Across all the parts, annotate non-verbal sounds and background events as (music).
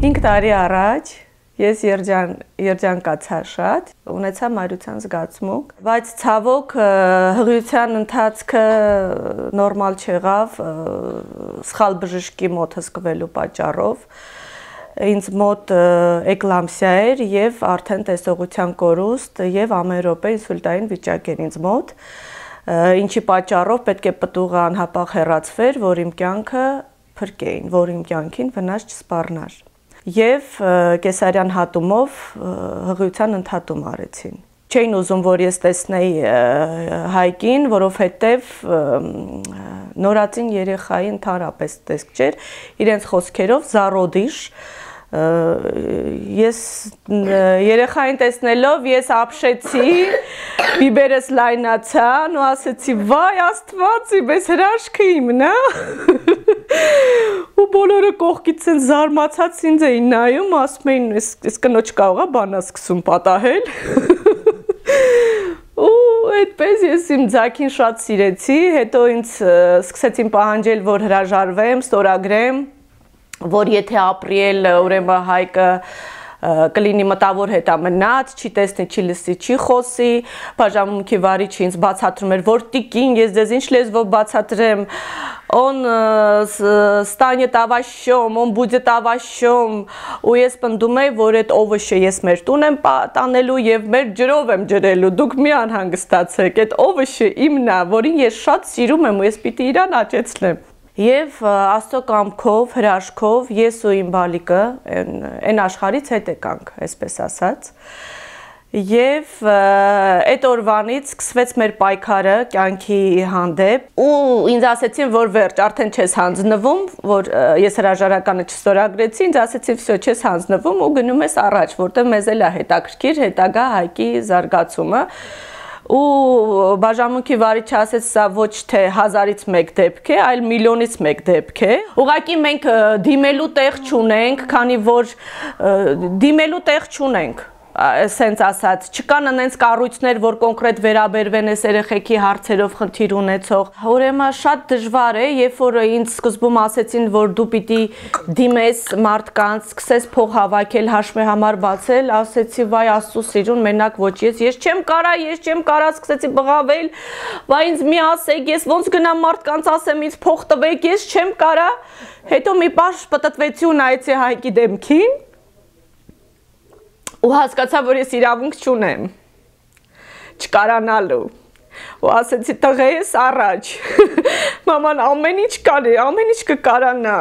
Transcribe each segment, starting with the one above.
5 տարի առաջ ես երջան երջանկացա շատ, ունեցա մայրության զգացմունք, բայց ցավոք հղիության ընթացքը նորմալ չեղավ սխալ բժշկի մոտ հսկվելու պատճառով ինձ մոտ էկլամսիա էր եւ արդեն տեսողության կորուստ եւ ամեն րոպե ինսուլտային վիճակ էր ինձ մոտ ինչի պատճառով պետք է պտուղը անհապաղ հեռացվեր, որ իմ կյանքը փրկեին, որ իմ կյանքին վնաս չսպառնար եւ կեսարյան հատումով հղիության ընդհատում արեցին։ Չէին ուզում, որ ես տեսնեի Հայկին, որովհետեւ նորածին երեխայի ընդհանրապես տեսք չէր, իրենց խոսքերով զարոդիշ ես երեխային տեսնելով ես ապշեցի, բիբերս լայնացան ու ասեցի՝ «Վայ Աստվածի, մեզ հրաշքի իմ, նա»։ հա» ու բոլորը կողքից են զարմացած ինձ էին նայում, ասում էին, «Էս էս կնոջ կարողա բանա սկսում պատահել»։ (laughs) ու այդպես ես իմ ձակին շատ սիրեցի, հետո ինձ սկսեցին պահանջել, որ հրաժարվեմ, ստորագրեմ, որ եթե ապրիել ուրեմն հայկը կլինի մտավոր հետամնաց, չի տեսնի, չի լսի, չի խոսի, բաժանմունքի վարիչը ինձ բացատրում էր, որ տիկին, ես ձեզ ինչ լեզվով բացատրեմ, он станет овощем, он будет овощем, ու ես պնդում եի, որ այդ овощը ես մեր տուն եմ տանելու եւ մեր ջրով եմ ջրելու։ Դուք մի անհանգստացեք, այդ овощը իմն է, որին ես շատ սիրում եմ ու ես պիտի իրան աճեցնեմ։ Եվ Աստծո կամքով, հրաշքով ես ու իմ բալիկը այն աշխարից հետ եկանք, այսպես ասած։ Եվ այդ օրվանից սկսվեց մեր պայքարը կյանքի հանդեպ ու ինձ ասեցին, որ վերջ, արդեն չես հանձնվում, որ ես հրաժարականը չստորագրեցի, ինձ ասեցին, «Всё, չես հանձնվում ու գնում ես առաջ, որտեղ մեզ էլ է հետաքրքիր հետագա հայկի զարգացումը»։ հետ ու բաժանմունքի վարիչը ասեց սա ոչ թե 1000-ից 1 դեպք է, այլ միլիոնից 1 դեպք է։ Ուղղակի մենք դիմելու տեղ չունենք, քանի որ դիմելու տեղ չունենք սենց ասած, չկան այնց կառույցներ, որ կոնկրետ վերաբերվեն այս երեխեքի հարցերով խնդիր ունեցող։ Ուրեմն շատ դժվար է, երբ որ ինձ սկզբում ասեցին, որ դու պիտի դիմես մարդկանց, սկսես փող հավաքել, հաշվի համար բացել, ասեցի, վայ աստծո սիրուն, մենակ ոչ ես, ես չեմ կարա, ես չեմ կարա, սկսեցի բղավել, վայ ինձ մի ասեք, ես ոնց գնամ մարդկանց ասեմ, ինձ փող տվեք, ես չեմ կարա։ Հետո մի բաշ պատտվեցի ու նայեցի Հայկի դեմքին ու հասկացա, որ ես իրավունք չունեմ չկարանալու ու ասեցի տղեես առաջ (laughs) մաման ամեն ինչ կար ամեն ինչ կկարանա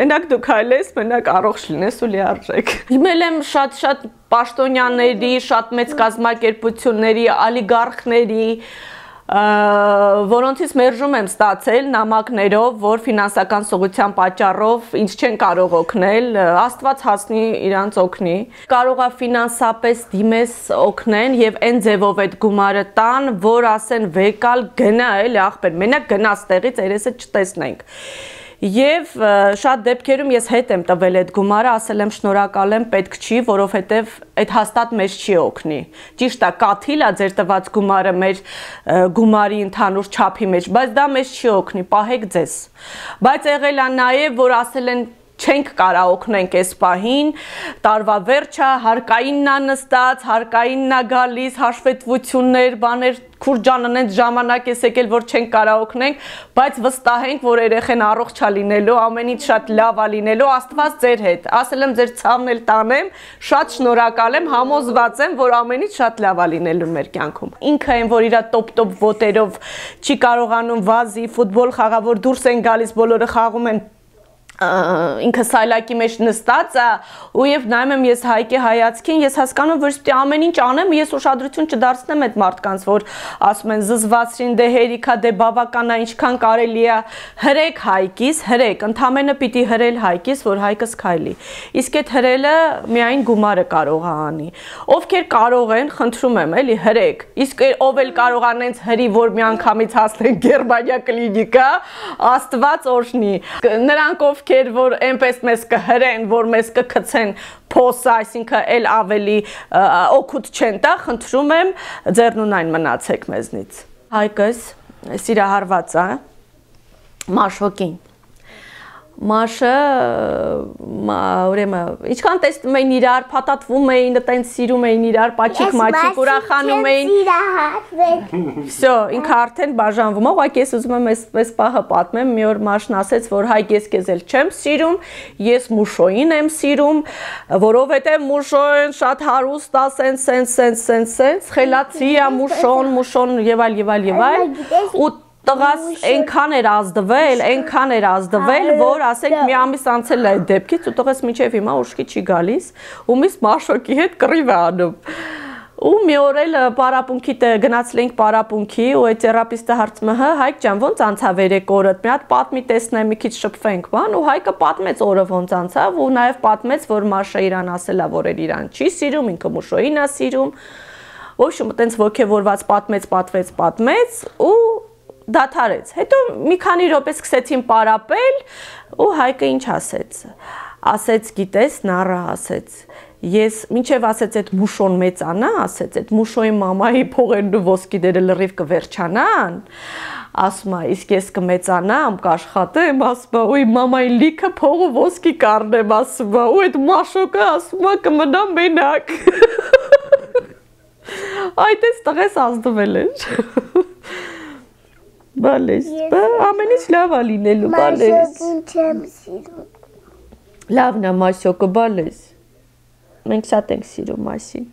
մենակ դու քայլես մենակ առողջ լինես ու լիարժեք (laughs) իմել եմ շատ-շատ պաշտոնյաների շատ մեծ կազմակերպությունների ալիգարխների շատ որոնցից մերժում եմ ստացել նամակներով, որ ֆինանսական սողության պատճառով ինձ չեն կարող օգնել, Աստված հասնի իրանց օգնի։ Կարողա ֆինանսապես դիմես օգնեն եւ այն ձևով այդ գումարը տան, որ ասեն վեկալ գնա, էլի ախպեր, մենակ գնա ստեղից, երեսը չտեսնենք։ Եվ շատ դեպքերում ես հետ եմ տվել այդ գումարը, ասել եմ շնորհակալ եմ, պետք չի, որովհետև այդ հաստատ մեզ չի օգնի։ Ճիշտ է, կաթիլա ձեր տված գումարը մեր գումարի ընդհանուր չափի մեջ, բայց դա մեզ չի օգնի, պահեք ձեզ։ Բայց եղել է նաև, որ ասել են չենք կարա օգնենք այս պահին, տարվա վերջը հարկայինն է նստած, հարկայինն է գալիս, հաշվետվություններ, բաներ Քուրջանն այդ ժամանակ էս եկել, որ չենք կարա օգնենք, բայց վստահ ենք, որ երեխեն առողջ է լինելու, ամեն ինչ շատ լավ է լինելու, Աստված ձեր հետ։ Ասել եմ ձեր ցավն էլ տանեմ, շատ շնորհակալ եմ, համոզված եմ, որ ամեն ինչ շատ լավ է լինելու մեր կյանքում։ Ինքը այն, որ իր տոպ-տոպ ոտերով չի կարողանում վազի, ֆուտբոլ խաղա, որ դուրս են գալիս, բոլորը խաղում են ինքը սայլակի մեջ նստած է ու եւ նայում եմ ես հայկի հայացքին ես հասկանում որ պետք է ամեն ինչ անեմ ես ուշադրություն չդարձնեմ այդ մարդկանց որ ասում են զզվացրին դե հերիքա դե բավականա ինչքան կարելի է հրեք հայկից հրեք ընդամենը պիտի հրել հայկից որ հայկս քայլի իսկ այդ հրելը միայն գումարը կարող է անի ովքեր կարող են խնդրում եմ էլի հրեք իսկ ով էլ կարող անենց հրի որ միանգամից հասնեն գերմանիա կլինիկա աստված օրհնի նրանք ովքեր մտքեր, որ այնպես մեզ կհրեն, որ մեզ կգցեն փոս, այսինքն էլ ավելի օգուտ չեն տա, խնդրում եմ ձեռնուն այն մնացեք մեզնից։ Հայկս սիրահարված է Մաշվոկին Մաշը ուրեմն ինչքան տեսնում էին իրար, փաթաթվում էին, այտենց սիրում էին իրար, պաչիկ մաչիկ ուրախանում էին։ Всё, ինքը արդեն բաժանվում է, ուղղակի ես ուզում եմ այս այս պահը պատմեմ, մի օր Մաշն ասեց, որ հայ ես քեզ էլ չեմ սիրում, ես Մուշոյին եմ սիրում, որովհետև Մուշոյն շատ հարուստ է, սենց սենց սենց սենց սենց, խելացի է Մուշոն, Մուշոն եւ այլ եւ այլ եւ այլ։ Ու տղաս այնքան էր ազդվել, այնքան էր ազդվել, որ ասենք մի ամիս անցել է այդ դեպքից ու տղաս մինչև հիմա ուշքի չի գալիս ու միս մաշոկի հետ կռիվ է անում։ Ու մի օր էլ պարապունքի գնացել էինք պարապունքի ու այդ թերապիստը հարցում է՝ «Հայկ ջան, ո՞նց անցավ երեք օրը»։ Մի հատ պատմի տեսնեմ, մի քիչ շփվենք, բան, ու Հայկը պատմեց օրը ո՞նց անցավ ու նաև պատմեց, որ Մաշա իրան ասելա, որ էր իրան չի սիրում, ինքը Մուշոյին է սիրում։ Ոչ, ու տենց ողքեվորված պատմեց, պատվեց, պատմեց ու դաթարեց։ Հետո մի քանի րոպե սկսեցին պարապել ու Հայկը ինչ ասեց։ Ասեց, գիտես, նառը ասեց։ Ես մինչև ասեց այդ մուշոն մեծանա, ասեց այդ մուշոյի մամայի փողերն ու ոսկի դերը լրիվ կվերջանան։ Ասում է, իսկ ես կմեծանամ, կաշխատեմ, ասում է, ոյ մամայի լիքը փողը ոսկի կառնեմ, ասում է, ու այդ մաշոկը ասում է կմնա մենակ։ (laughs) Այդ էս տղես ազդվել էր։ Բալես։ Ամեն ինչ լավ է լինելու, բալես։ Ինչ եմ սիրում։ Լավն է, Մասյոկը, բալես։ Մենք շատ ենք սիրում Մասին։